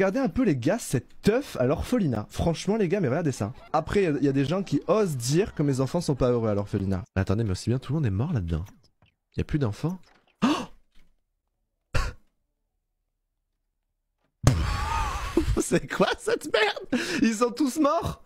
Regardez un peu les gars cette teuf à l'orphelinat. Franchement les gars, mais regardez ça. Après, il y, a des gens qui osent dire que mes enfants sont pas heureux à l'orphelinat. Attendez, mais aussi bien tout le monde est mort là-dedans. Y a plus d'enfants. Oh C'est quoi cette merde Ils sont tous morts